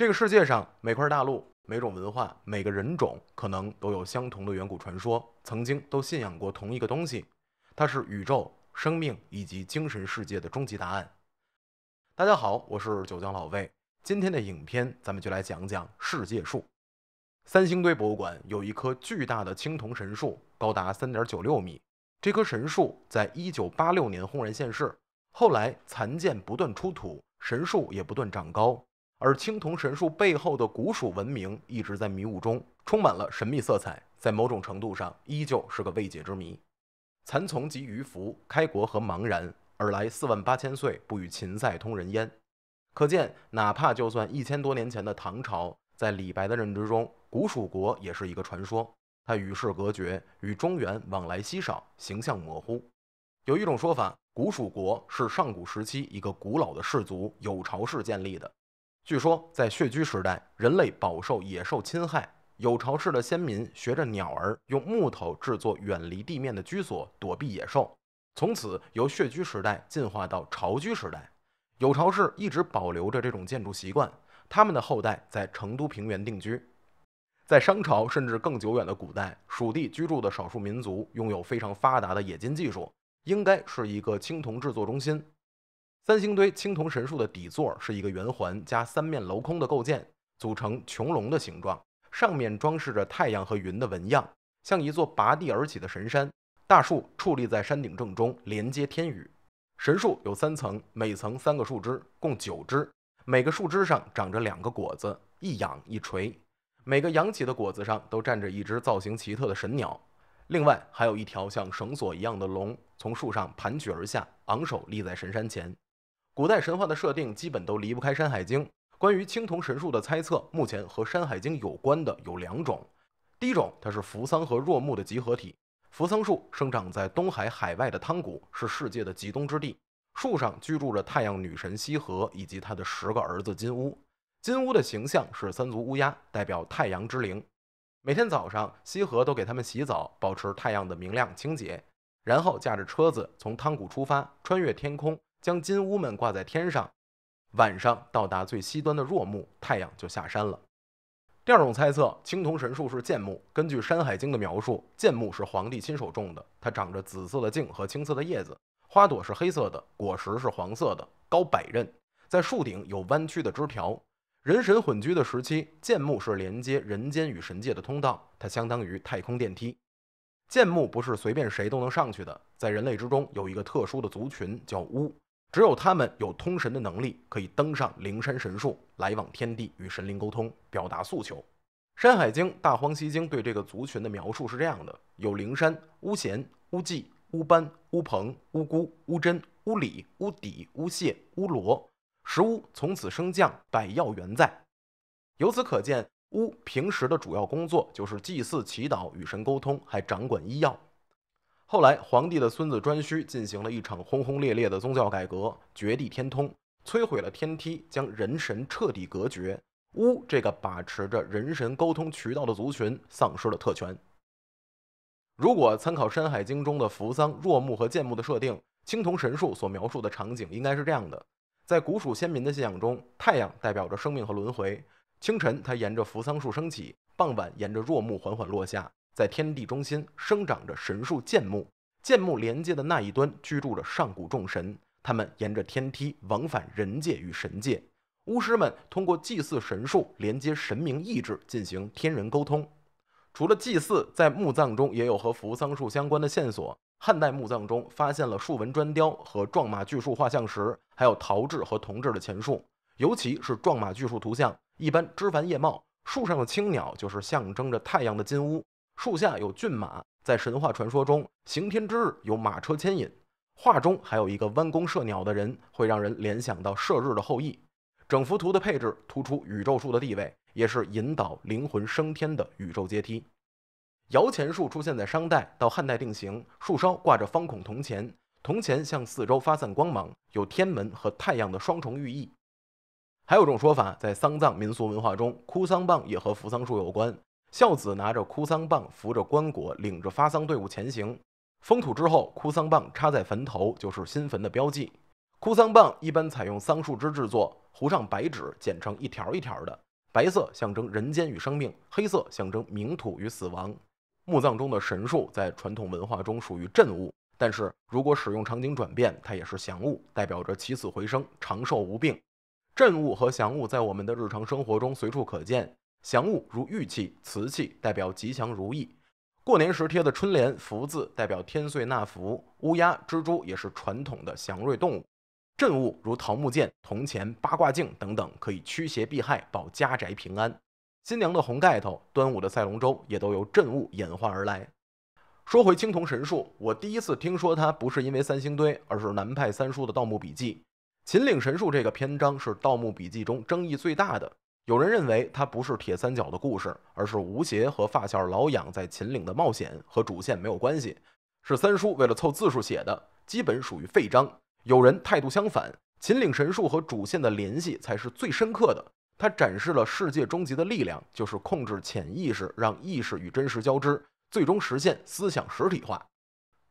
这个世界上，每块大陆、每种文化、每个人种，可能都有相同的远古传说，曾经都信仰过同一个东西，它是宇宙、生命以及精神世界的终极答案。大家好，我是九江老魏。今天的影片，咱们就来讲讲世界树。三星堆博物馆有一棵巨大的青铜神树，高达三点九六米。这棵神树在一九八六年轰然现世，后来残件不断出土，神树也不断长高。而青铜神树背后的古蜀文明一直在迷雾中，充满了神秘色彩，在某种程度上依旧是个未解之谜。蚕丛及鱼凫，开国何茫然，尔来四万八千岁，不与秦塞通人烟。可见，哪怕就算一千多年前的唐朝，在李白的认知中，古蜀国也是一个传说，它与世隔绝，与中原往来稀少，形象模糊。有一种说法，古蜀国是上古时期一个古老的氏族有巢氏建立的。据说，在穴居时代，人类饱受野兽侵害。有巢氏的先民学着鸟儿，用木头制作远离地面的居所，躲避野兽。从此，由穴居时代进化到巢居时代。有巢氏一直保留着这种建筑习惯，他们的后代在成都平原定居。在商朝甚至更久远的古代，蜀地居住的少数民族拥有非常发达的冶金技术，应该是一个青铜制作中心。三星堆青铜神树的底座是一个圆环加三面镂空的构件，组成穹隆的形状，上面装饰着太阳和云的纹样，像一座拔地而起的神山。大树矗立在山顶正中，连接天宇。神树有三层，每层三个树枝，共九枝。每个树枝上长着两个果子，一仰一垂。每个仰起的果子上都站着一只造型奇特的神鸟。另外，还有一条像绳索一样的龙从树上盘踞而下，昂首立在神山前。古代神话的设定基本都离不开《山海经》。关于青铜神树的猜测，目前和《山海经》有关的有两种。第一种，它是扶桑和若木的集合体。扶桑树生长在东海海外的汤谷，是世界的极东之地。树上居住着太阳女神羲和以及她的十个儿子金乌。金乌的形象是三足乌鸦，代表太阳之灵。每天早上，羲和都给他们洗澡，保持太阳的明亮清洁，然后驾着车子从汤谷出发，穿越天空。将金乌们挂在天上，晚上到达最西端的若木，太阳就下山了。第二种猜测，青铜神树是建木。根据《山海经》的描述，建木是皇帝亲手种的，它长着紫色的茎和青色的叶子，花朵是黑色的，果实是黄色的，高百仞，在树顶有弯曲的枝条。人神混居的时期，建木是连接人间与神界的通道，它相当于太空电梯。建木不是随便谁都能上去的，在人类之中有一个特殊的族群叫巫。只有他们有通神的能力，可以登上灵山神树，来往天地，与神灵沟通，表达诉求。《山海经·大荒西经》对这个族群的描述是这样的：有灵山，巫咸、巫计、巫班、巫鹏、巫姑、巫真、巫礼、巫底、巫谢、巫罗、石巫，从此升降，百药原在。由此可见，巫平时的主要工作就是祭祀、祈祷与神沟通，还掌管医药。后来，皇帝的孙子颛顼进行了一场轰轰烈烈的宗教改革，绝地天通，摧毁了天梯，将人神彻底隔绝。巫这个把持着人神沟通渠道的族群丧失了特权。如果参考《山海经》中的扶桑、若木和建木的设定，青铜神树所描述的场景应该是这样的：在古蜀先民的信仰中，太阳代表着生命和轮回。清晨，它沿着扶桑树升起；傍晚，沿着若木缓缓落下。在天地中心生长着神树建木，建木连接的那一端居住着上古众神，他们沿着天梯往返人界与神界。巫师们通过祭祀神树，连接神明意志，进行天人沟通。除了祭祀，在墓葬中也有和扶桑树相关的线索。汉代墓葬中发现了树纹砖雕和壮马巨树画像石，还有陶制和铜制的前树，尤其是壮马巨树图像，一般枝繁叶茂，树上的青鸟就是象征着太阳的金乌。树下有骏马，在神话传说中，刑天之日有马车牵引。画中还有一个弯弓射鸟的人，会让人联想到射日的后裔。整幅图的配置突出宇宙树的地位，也是引导灵魂升天的宇宙阶梯。摇钱树出现在商代到汉代定型，树梢挂着方孔铜钱，铜钱向四周发散光芒，有天门和太阳的双重寓意。还有种说法，在丧葬民俗文化中，哭丧棒也和扶桑树有关。孝子拿着哭丧棒，扶着棺椁，领着发丧队伍前行。封土之后，哭丧棒插在坟头，就是新坟的标记。哭丧棒一般采用桑树枝制作，糊上白纸，剪成一条一条的。白色象征人间与生命，黑色象征冥土与死亡。墓葬中的神树在传统文化中属于镇物，但是如果使用场景转变，它也是祥物，代表着起死回生、长寿无病。镇物和祥物在我们的日常生活中随处可见。祥物如玉器、瓷器，代表吉祥如意；过年时贴的春联、福字，代表天岁纳福。乌鸦、蜘蛛也是传统的祥瑞动物。镇物如桃木剑、铜钱、八卦镜等等，可以驱邪避害，保家宅平安。新娘的红盖头、端午的赛龙舟，也都由镇物演化而来。说回青铜神树，我第一次听说它，不是因为三星堆，而是南派三叔的《盗墓笔记》。秦岭神树这个篇章是《盗墓笔记》中争议最大的。有人认为它不是铁三角的故事，而是吴邪和发小老痒在秦岭的冒险，和主线没有关系，是三叔为了凑字数写的，基本属于废章。有人态度相反，秦岭神树和主线的联系才是最深刻的。它展示了世界终极的力量，就是控制潜意识，让意识与真实交织，最终实现思想实体化。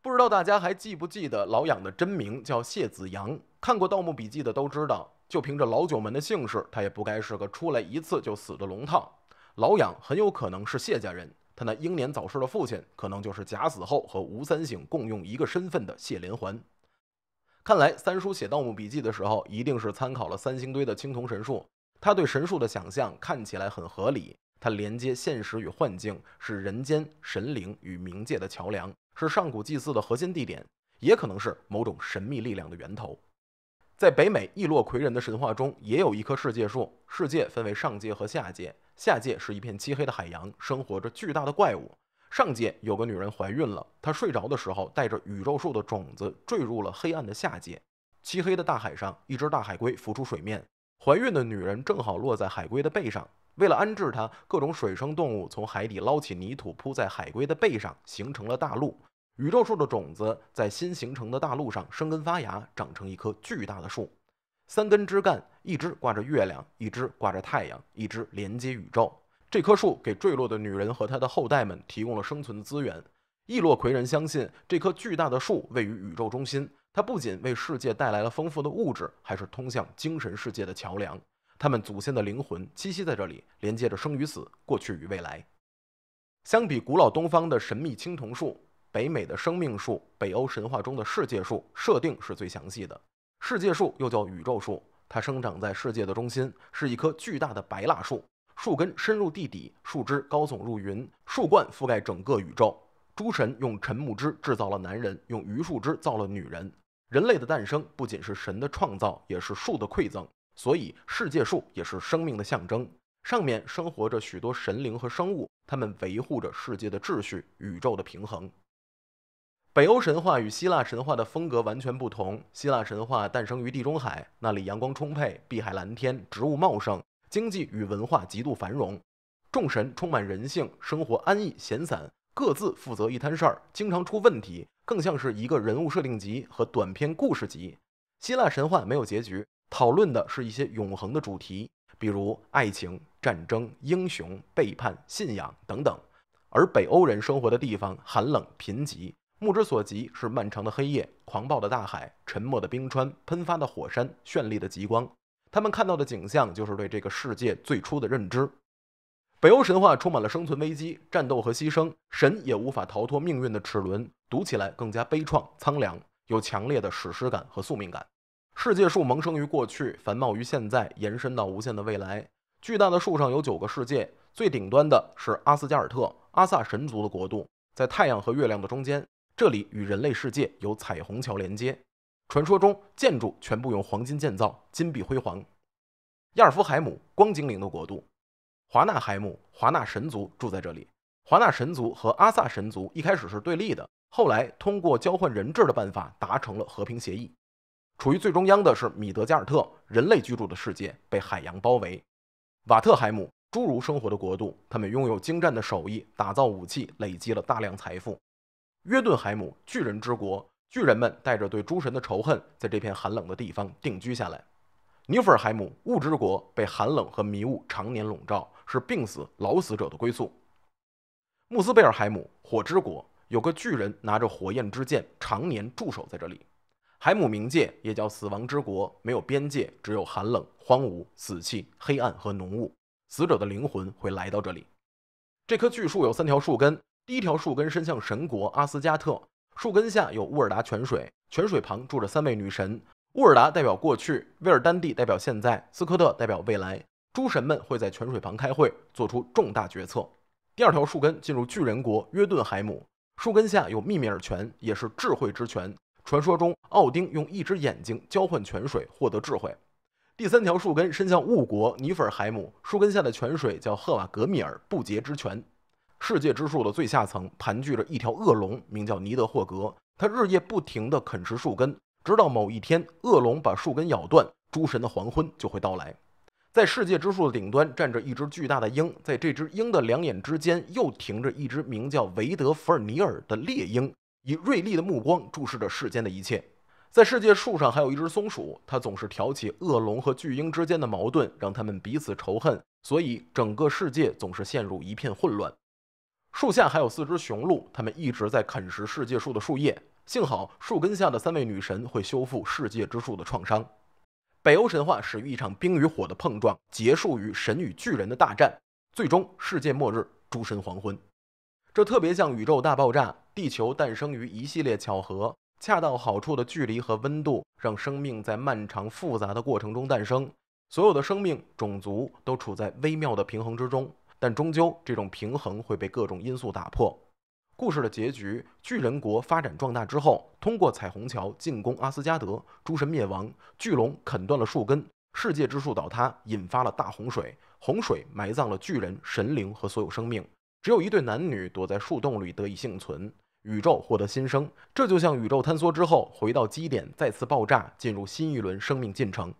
不知道大家还记不记得老痒的真名叫谢子阳？看过《盗墓笔记》的都知道。就凭着老九门的姓氏，他也不该是个出来一次就死的龙套。老痒很有可能是谢家人，他那英年早逝的父亲，可能就是假死后和吴三省共用一个身份的谢连环。看来三叔写《盗墓笔记》的时候，一定是参考了三星堆的青铜神树。他对神树的想象看起来很合理，它连接现实与幻境，是人间神灵与冥界的桥梁，是上古祭祀的核心地点，也可能是某种神秘力量的源头。在北美易落魁人的神话中，也有一棵世界树。世界分为上界和下界，下界是一片漆黑的海洋，生活着巨大的怪物。上界有个女人怀孕了，她睡着的时候带着宇宙树的种子坠入了黑暗的下界。漆黑的大海上，一只大海龟浮出水面，怀孕的女人正好落在海龟的背上。为了安置她，各种水生动物从海底捞起泥土铺在海龟的背上，形成了大陆。宇宙树的种子在新形成的大陆上生根发芽，长成一棵巨大的树，三根枝干，一只挂着月亮，一只挂着太阳，一只连接宇宙。这棵树给坠落的女人和她的后代们提供了生存的资源。易洛魁人相信这棵巨大的树位于宇宙中心，它不仅为世界带来了丰富的物质，还是通向精神世界的桥梁。他们祖先的灵魂栖息在这里，连接着生与死，过去与未来。相比古老东方的神秘青铜树。北美的生命树，北欧神话中的世界树设定是最详细的。世界树又叫宇宙树，它生长在世界的中心，是一棵巨大的白蜡树。树根深入地底，树枝高耸入云，树冠覆盖整个宇宙。诸神用沉木枝制造了男人，用榆树枝造了女人。人类的诞生不仅是神的创造，也是树的馈赠。所以，世界树也是生命的象征。上面生活着许多神灵和生物，他们维护着世界的秩序，宇宙的平衡。北欧神话与希腊神话的风格完全不同。希腊神话诞生于地中海，那里阳光充沛、碧海蓝天、植物茂盛，经济与文化极度繁荣，众神充满人性，生活安逸闲散，各自负责一摊事儿，经常出问题，更像是一个人物设定集和短篇故事集。希腊神话没有结局，讨论的是一些永恒的主题，比如爱情、战争、英雄、背叛、信仰等等。而北欧人生活的地方寒冷贫瘠。目之所及是漫长的黑夜、狂暴的大海、沉默的冰川、喷发的火山、绚丽的极光。他们看到的景象就是对这个世界最初的认知。北欧神话充满了生存危机、战斗和牺牲，神也无法逃脱命运的齿轮。读起来更加悲怆、苍凉，有强烈的史诗感和宿命感。世界树萌生于过去，繁茂于现在，延伸到无限的未来。巨大的树上有九个世界，最顶端的是阿斯加尔特，阿萨神族的国度，在太阳和月亮的中间。这里与人类世界有彩虹桥连接，传说中建筑全部用黄金建造，金碧辉煌。亚尔夫海姆光精灵的国度，华纳海姆华纳神族住在这里。华纳神族和阿萨神族一开始是对立的，后来通过交换人质的办法达成了和平协议。处于最中央的是米德加尔特人类居住的世界，被海洋包围。瓦特海姆侏儒生活的国度，他们拥有精湛的手艺，打造武器，累积了大量财富。约顿海姆巨人之国，巨人们带着对诸神的仇恨，在这片寒冷的地方定居下来。尼弗尔海姆雾之国被寒冷和迷雾常年笼罩，是病死、老死者的归宿。穆斯贝尔海姆火之国有个巨人拿着火焰之剑，常年驻守在这里。海姆冥界也叫死亡之国，没有边界，只有寒冷、荒芜、死气、黑暗和浓雾，死者的灵魂会来到这里。这棵巨树有三条树根。第一条树根伸向神国阿斯加特，树根下有乌尔达泉水，泉水旁住着三位女神，乌尔达代表过去，威尔丹蒂代表现在，斯科特代表未来。诸神们会在泉水旁开会，做出重大决策。第二条树根进入巨人国约顿海姆，树根下有密米尔泉，也是智慧之泉。传说中奥丁用一只眼睛交换泉水，获得智慧。第三条树根伸向物国尼菲尔海姆，树根下的泉水叫赫瓦格米尔不洁之泉。世界之树的最下层盘踞着一条恶龙，名叫尼德霍格。它日夜不停地啃食树根，直到某一天，恶龙把树根咬断，诸神的黄昏就会到来。在世界之树的顶端站着一只巨大的鹰，在这只鹰的两眼之间又停着一只名叫维德福尔尼尔的猎鹰，以锐利的目光注视着世间的一切。在世界树上还有一只松鼠，它总是挑起恶龙和巨鹰之间的矛盾，让他们彼此仇恨，所以整个世界总是陷入一片混乱。树下还有四只雄鹿，它们一直在啃食世界树的树叶。幸好树根下的三位女神会修复世界之树的创伤。北欧神话始于一场冰与火的碰撞，结束于神与巨人的大战，最终世界末日，诸神黄昏。这特别像宇宙大爆炸，地球诞生于一系列巧合，恰到好处的距离和温度让生命在漫长复杂的过程中诞生。所有的生命种族都处在微妙的平衡之中。但终究，这种平衡会被各种因素打破。故事的结局：巨人国发展壮大之后，通过彩虹桥进攻阿斯加德，诸神灭亡，巨龙啃断了树根，世界之树倒塌，引发了大洪水，洪水埋葬了巨人、神灵和所有生命，只有一对男女躲在树洞里得以幸存。宇宙获得新生。这就像宇宙坍缩之后回到基点，再次爆炸，进入新一轮生命进程。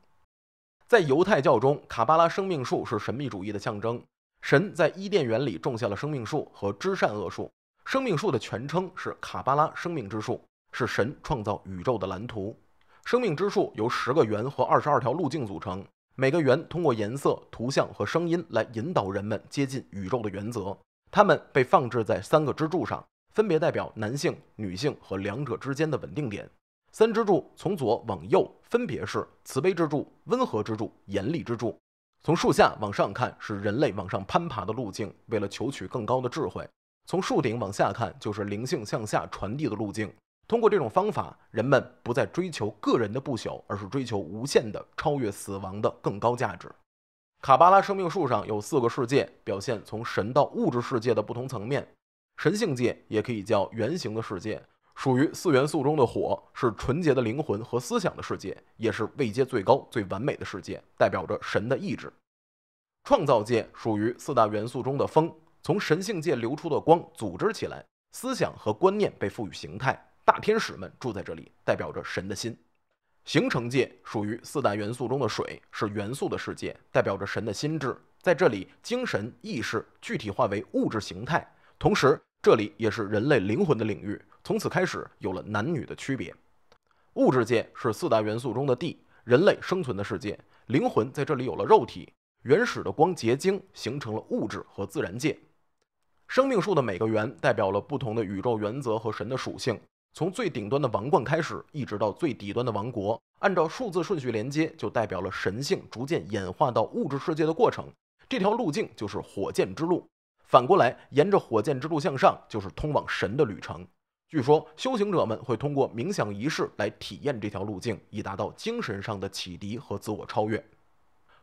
在犹太教中，卡巴拉生命树是神秘主义的象征。神在伊甸园里种下了生命树和知善恶树。生命树的全称是卡巴拉生命之树，是神创造宇宙的蓝图。生命之树由十个圆和二十二条路径组成，每个圆通过颜色、图像和声音来引导人们接近宇宙的原则。它们被放置在三个支柱上，分别代表男性、女性和两者之间的稳定点。三支柱从左往右分别是慈悲支柱、温和支柱、严厉支柱。从树下往上看是人类往上攀爬的路径，为了求取更高的智慧；从树顶往下看就是灵性向下传递的路径。通过这种方法，人们不再追求个人的不朽，而是追求无限的超越死亡的更高价值。卡巴拉生命树上有四个世界，表现从神到物质世界的不同层面。神性界也可以叫圆形的世界。属于四元素中的火，是纯洁的灵魂和思想的世界，也是位阶最高、最完美的世界，代表着神的意志。创造界属于四大元素中的风，从神性界流出的光组织起来，思想和观念被赋予形态。大天使们住在这里，代表着神的心。形成界属于四大元素中的水，是元素的世界，代表着神的心智。在这里，精神意识具体化为物质形态，同时这里也是人类灵魂的领域。从此开始有了男女的区别，物质界是四大元素中的地，人类生存的世界，灵魂在这里有了肉体，原始的光结晶形成了物质和自然界。生命树的每个圆代表了不同的宇宙原则和神的属性，从最顶端的王冠开始，一直到最底端的王国，按照数字顺序连接，就代表了神性逐渐演化到物质世界的过程。这条路径就是火箭之路，反过来沿着火箭之路向上，就是通往神的旅程。据说修行者们会通过冥想仪式来体验这条路径，以达到精神上的启迪和自我超越。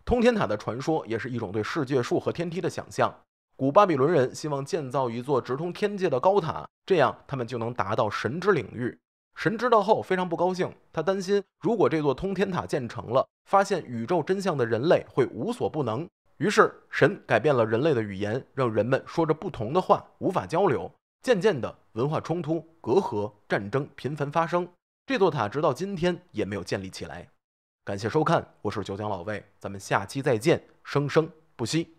通天塔的传说也是一种对世界树和天梯的想象。古巴比伦人希望建造一座直通天界的高塔，这样他们就能达到神之领域。神知道后非常不高兴，他担心如果这座通天塔建成了，发现宇宙真相的人类会无所不能。于是神改变了人类的语言，让人们说着不同的话，无法交流。渐渐的，文化冲突、隔阂、战争频繁发生，这座塔直到今天也没有建立起来。感谢收看，我是九江老魏，咱们下期再见，生生不息。